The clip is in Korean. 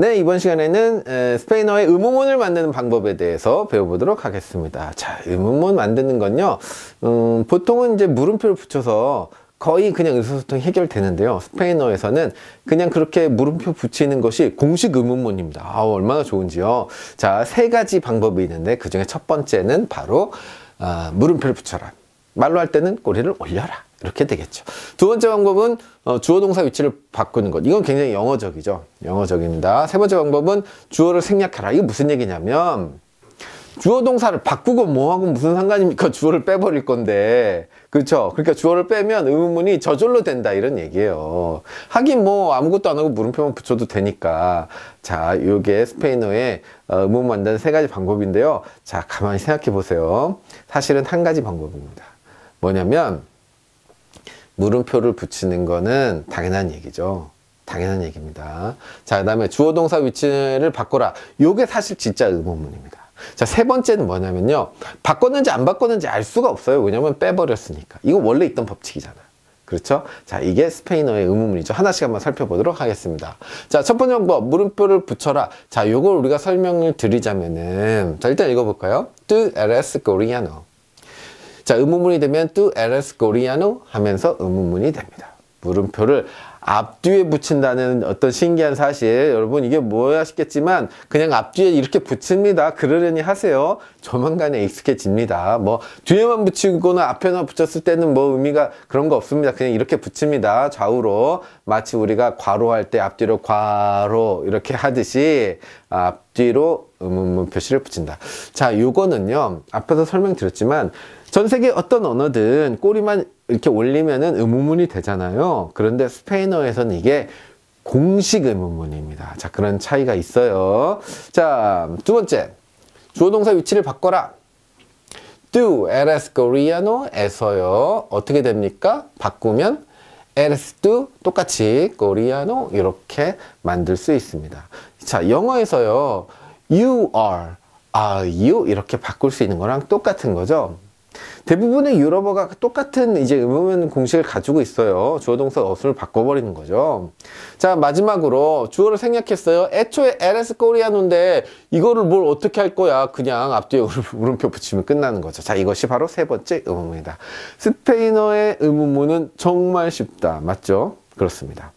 네, 이번 시간에는 스페인어의 음문문을 만드는 방법에 대해서 배워보도록 하겠습니다. 자, 음문문 만드는 건요, 음, 보통은 이제 물음표를 붙여서 거의 그냥 의사소통이 해결되는데요. 스페인어에서는 그냥 그렇게 물음표 붙이는 것이 공식 음문문입니다 아, 얼마나 좋은지요. 자, 세 가지 방법이 있는데 그 중에 첫 번째는 바로 아, 물음표를 붙여라. 말로 할 때는 꼬리를 올려라. 이렇게 되겠죠. 두 번째 방법은 어, 주어 동사 위치를 바꾸는 것. 이건 굉장히 영어적이죠. 영어적입니다. 세 번째 방법은 주어를 생략해라. 이게 무슨 얘기냐면 주어 동사를 바꾸고 뭐하고 무슨 상관입니까? 주어를 빼버릴 건데. 그렇죠? 그러니까 주어를 빼면 의문문이 저절로 된다 이런 얘기예요. 하긴 뭐 아무것도 안 하고 물음표만 붙여도 되니까. 자, 요게 스페인어의 어, 의문 만드는 세 가지 방법인데요. 자, 가만히 생각해 보세요. 사실은 한 가지 방법입니다. 뭐냐면 물음표를 붙이는 거는 당연한 얘기죠. 당연한 얘기입니다. 자, 그 다음에 주어 동사 위치를 바꿔라. 요게 사실 진짜 의문문입니다. 자, 세 번째는 뭐냐면요. 바꿨는지 안 바꿨는지 알 수가 없어요. 왜냐면 빼버렸으니까. 이거 원래 있던 법칙이잖아. 그렇죠? 자, 이게 스페인어의 의문문이죠. 하나씩 한번 살펴보도록 하겠습니다. 자, 첫 번째 방법, 물음표를 붙여라. 자, 요걸 우리가 설명을 드리자면은, 자, 일단 읽어볼까요? Tu eres coreano. 자, 의문문이 되면 tu eres coreano 하면서 의문문이 됩니다. 물음표를 앞뒤에 붙인다는 어떤 신기한 사실 여러분 이게 뭐야 싶겠지만 그냥 앞뒤에 이렇게 붙입니다 그러려니 하세요 조만간에 익숙해집니다 뭐 뒤에만 붙이거나 앞에만 붙였을 때는 뭐 의미가 그런 거 없습니다 그냥 이렇게 붙입니다 좌우로 마치 우리가 괄호 할 때 앞뒤로 괄호 이렇게 하듯이 앞뒤로 음음음 어, 뭐, 뭐, 표시를 붙인다. 자, 요거는요. 앞에서 설명드렸지만 전 세계 어떤 언어든 꼬리만 이렇게 올리면은 의문문이 되잖아요. 그런데 스페인어에서는 이게 공식 의문문입니다. 자, 그런 차이가 있어요. 자, 두 번째. 주어 동사 위치를 바꿔라. do eres coreano에서요. 어떻게 됩니까? 바꾸면 eres do 똑같이 coreano 이렇게 만들 수 있습니다. 자, 영어에서요. you are, are you 이렇게 바꿀 수 있는 거랑 똑같은 거죠. 대부분의 유럽어가 똑같은 이제 음음 공식을 가지고 있어요. 주어 동사 어순을 바꿔버리는 거죠. 자 마지막으로 주어를 생략했어요. 애초에 LS 코리아노데 이거를 뭘 어떻게 할 거야? 그냥 앞뒤에 물음표 붙이면 끝나는 거죠. 자 이것이 바로 세 번째 음음입니다. 스페인어의 음음문은 정말 쉽다. 맞죠? 그렇습니다.